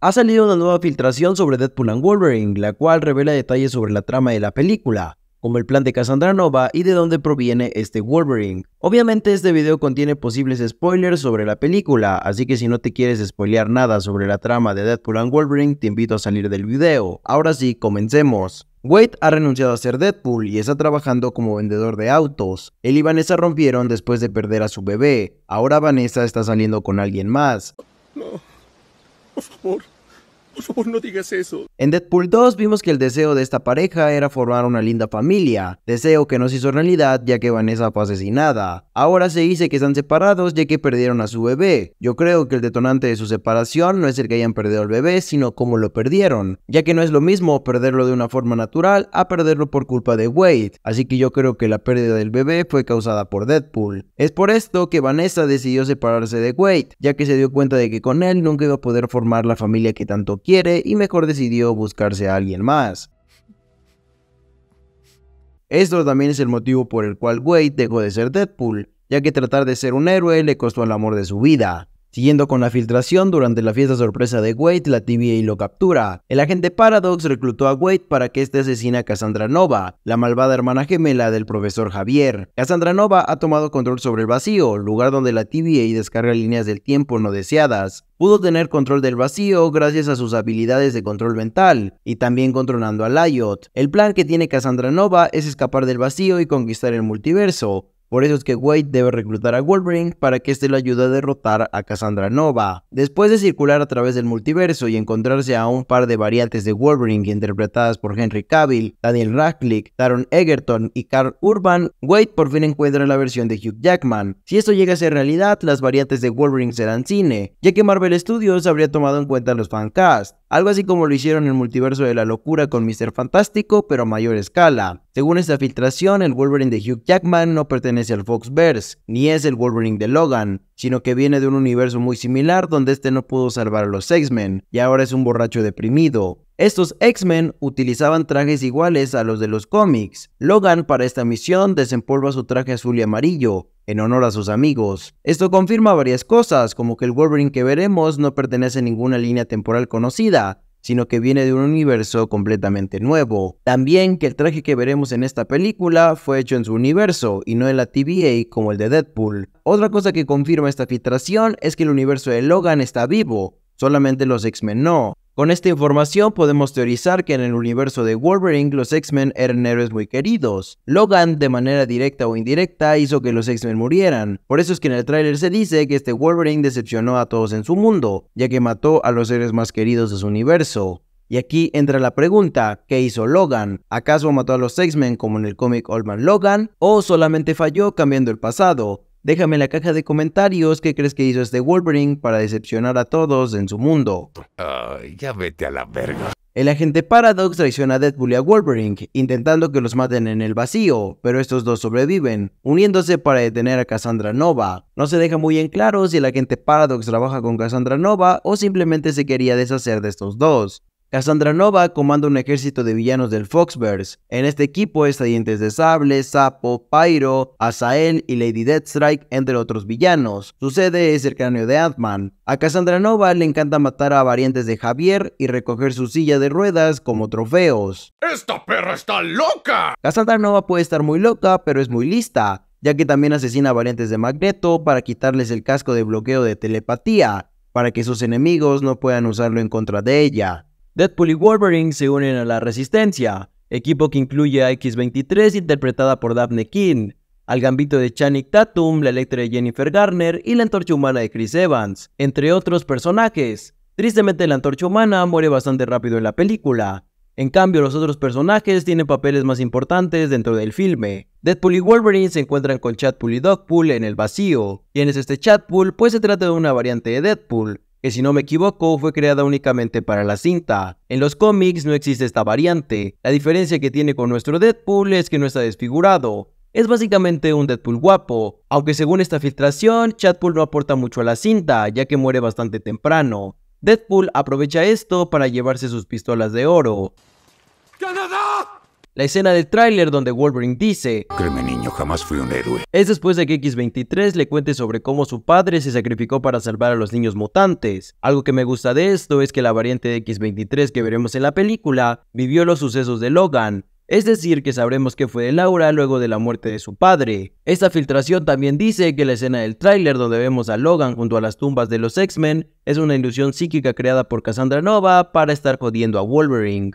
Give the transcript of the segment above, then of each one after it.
Ha salido una nueva filtración sobre Deadpool and Wolverine, la cual revela detalles sobre la trama de la película, como el plan de Cassandra Nova y de dónde proviene este Wolverine. Obviamente este video contiene posibles spoilers sobre la película, así que si no te quieres spoilear nada sobre la trama de Deadpool and Wolverine, te invito a salir del video. Ahora sí, comencemos. Wade ha renunciado a ser Deadpool y está trabajando como vendedor de autos. Él y Vanessa rompieron después de perder a su bebé. Ahora Vanessa está saliendo con alguien más. por favor. Por favor, no digas eso. En Deadpool 2 vimos que el deseo de esta pareja era formar una linda familia, deseo que no se hizo realidad ya que Vanessa fue asesinada. Ahora se dice que están separados ya que perdieron a su bebé. Yo creo que el detonante de su separación no es el que hayan perdido al bebé, sino cómo lo perdieron, ya que no es lo mismo perderlo de una forma natural a perderlo por culpa de Wade, así que yo creo que la pérdida del bebé fue causada por Deadpool. Es por esto que Vanessa decidió separarse de Wade, ya que se dio cuenta de que con él nunca iba a poder formar la familia que tanto quiere y mejor decidió buscarse a alguien más. Esto también es el motivo por el cual Wade dejó de ser Deadpool, ya que tratar de ser un héroe le costó el amor de su vida. Siguiendo con la filtración, durante la fiesta sorpresa de Wade, la TVA lo captura. El agente Paradox reclutó a Wade para que este asesine a Cassandra Nova, la malvada hermana gemela del profesor Javier. Cassandra Nova ha tomado control sobre el vacío, lugar donde la TVA descarga líneas del tiempo no deseadas. Pudo tener control del vacío gracias a sus habilidades de control mental y también controlando a Lyot. El plan que tiene Cassandra Nova es escapar del vacío y conquistar el multiverso, por eso es que Wade debe reclutar a Wolverine para que éste le ayude a derrotar a Cassandra Nova. Después de circular a través del multiverso y encontrarse a un par de variantes de Wolverine interpretadas por Henry Cavill, Daniel Radcliffe, Darren Egerton y Carl Urban, Wade por fin encuentra la versión de Hugh Jackman. Si esto llega a ser realidad, las variantes de Wolverine serán cine, ya que Marvel Studios habría tomado en cuenta los fancasts, algo así como lo hicieron en el multiverso de la locura con Mr. Fantástico, pero a mayor escala. Según esta filtración, el Wolverine de Hugh Jackman no pertenece es Fox Foxverse, ni es el Wolverine de Logan, sino que viene de un universo muy similar donde este no pudo salvar a los X-Men y ahora es un borracho deprimido. Estos X-Men utilizaban trajes iguales a los de los cómics. Logan para esta misión desempolva su traje azul y amarillo, en honor a sus amigos. Esto confirma varias cosas, como que el Wolverine que veremos no pertenece a ninguna línea temporal conocida, sino que viene de un universo completamente nuevo. También que el traje que veremos en esta película fue hecho en su universo y no en la TVA como el de Deadpool. Otra cosa que confirma esta filtración es que el universo de Logan está vivo, solamente los X-Men no. Con esta información podemos teorizar que en el universo de Wolverine los X-Men eran héroes muy queridos. Logan, de manera directa o indirecta, hizo que los X-Men murieran. Por eso es que en el tráiler se dice que este Wolverine decepcionó a todos en su mundo, ya que mató a los seres más queridos de su universo. Y aquí entra la pregunta, ¿qué hizo Logan? ¿Acaso mató a los X-Men como en el cómic Old Man Logan? ¿O solamente falló cambiando el pasado? Déjame en la caja de comentarios qué crees que hizo este Wolverine para decepcionar a todos en su mundo. Ay, ya vete a la verga. El agente Paradox traiciona a Deadpool y a Wolverine, intentando que los maten en el vacío, pero estos dos sobreviven, uniéndose para detener a Cassandra Nova. No se deja muy en claro si el agente Paradox trabaja con Cassandra Nova o simplemente se quería deshacer de estos dos. Cassandra Nova comanda un ejército de villanos del Foxverse. En este equipo está Dientes de Sable, Sapo, Pyro, Azael y Lady Deathstrike, entre otros villanos. Su sede es el cráneo de Ant-Man. A Cassandra Nova le encanta matar a variantes de Javier y recoger su silla de ruedas como trofeos. ¡Esta perra está loca! Cassandra Nova puede estar muy loca, pero es muy lista ya que también asesina variantes de Magneto para quitarles el casco de bloqueo de telepatía, para que sus enemigos no puedan usarlo en contra de ella. Deadpool y Wolverine se unen a la Resistencia, equipo que incluye a X-23 interpretada por Daphne King, al gambito de Channing Tatum, la Electra de Jennifer Garner y la Antorcha Humana de Chris Evans, entre otros personajes. Tristemente la Antorcha Humana muere bastante rápido en la película. En cambio, los otros personajes tienen papeles más importantes dentro del filme. Deadpool y Wolverine se encuentran con Chatpool y Dogpool en el vacío. ¿Quién es este Chatpool? Pues se trata de una variante de Deadpool, que si no me equivoco fue creada únicamente para la cinta. En los cómics no existe esta variante, la diferencia que tiene con nuestro Deadpool es que no está desfigurado, es básicamente un Deadpool guapo, aunque según esta filtración, Chatpool no aporta mucho a la cinta, ya que muere bastante temprano. Deadpool aprovecha esto para llevarse sus pistolas de oro. La escena del tráiler donde Wolverine dice, Créeme niño, jamás fui un héroe. Es después de que X-23 le cuente sobre cómo su padre se sacrificó para salvar a los niños mutantes. Algo que me gusta de esto es que la variante de X-23 que veremos en la película vivió los sucesos de Logan, es decir, que sabremos qué fue de Laura luego de la muerte de su padre. Esta filtración también dice que la escena del tráiler donde vemos a Logan junto a las tumbas de los X-Men es una ilusión psíquica creada por Cassandra Nova para estar jodiendo a Wolverine.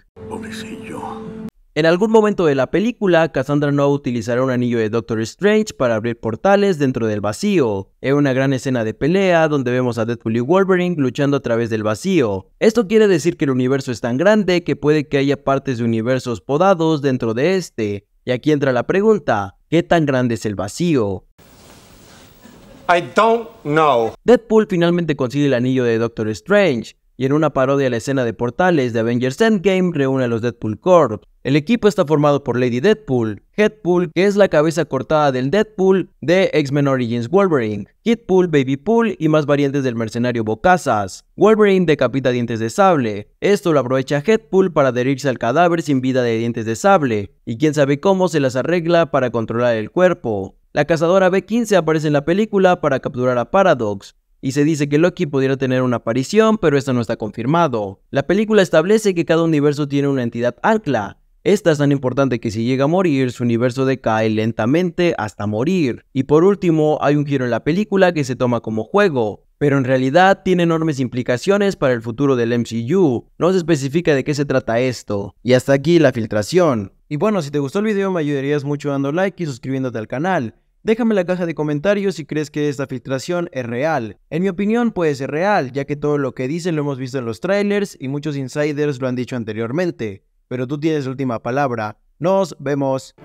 En algún momento de la película, Cassandra no utilizará un anillo de Doctor Strange para abrir portales dentro del vacío. Es una gran escena de pelea donde vemos a Deadpool y Wolverine luchando a través del vacío. Esto quiere decir que el universo es tan grande que puede que haya partes de universos podados dentro de este. Y aquí entra la pregunta, ¿qué tan grande es el vacío? I don't know. Deadpool finalmente consigue el anillo de Doctor Strange, y en una parodia a la escena de portales de Avengers Endgame reúne a los Deadpool Corps. El equipo está formado por Lady Deadpool, Headpool, que es la cabeza cortada del Deadpool de X-Men Origins Wolverine, Kidpool, Babypool y más variantes del mercenario Bocazas. Wolverine decapita dientes de sable. Esto lo aprovecha Headpool para adherirse al cadáver sin vida de dientes de sable, y quién sabe cómo se las arregla para controlar el cuerpo. La cazadora B-15 aparece en la película para capturar a Paradox, y se dice que Loki pudiera tener una aparición, pero esto no está confirmado. La película establece que cada universo tiene una entidad ancla, esta es tan importante que si llega a morir, su universo decae lentamente hasta morir. Y por último, hay un giro en la película que se toma como juego, pero en realidad tiene enormes implicaciones para el futuro del MCU. No se especifica de qué se trata esto. Y hasta aquí la filtración. Y bueno, si te gustó el video me ayudarías mucho dando like y suscribiéndote al canal. Déjame en la caja de comentarios si crees que esta filtración es real. En mi opinión puede ser real, ya que todo lo que dicen lo hemos visto en los trailers y muchos insiders lo han dicho anteriormente pero tú tienes última palabra. Nos vemos.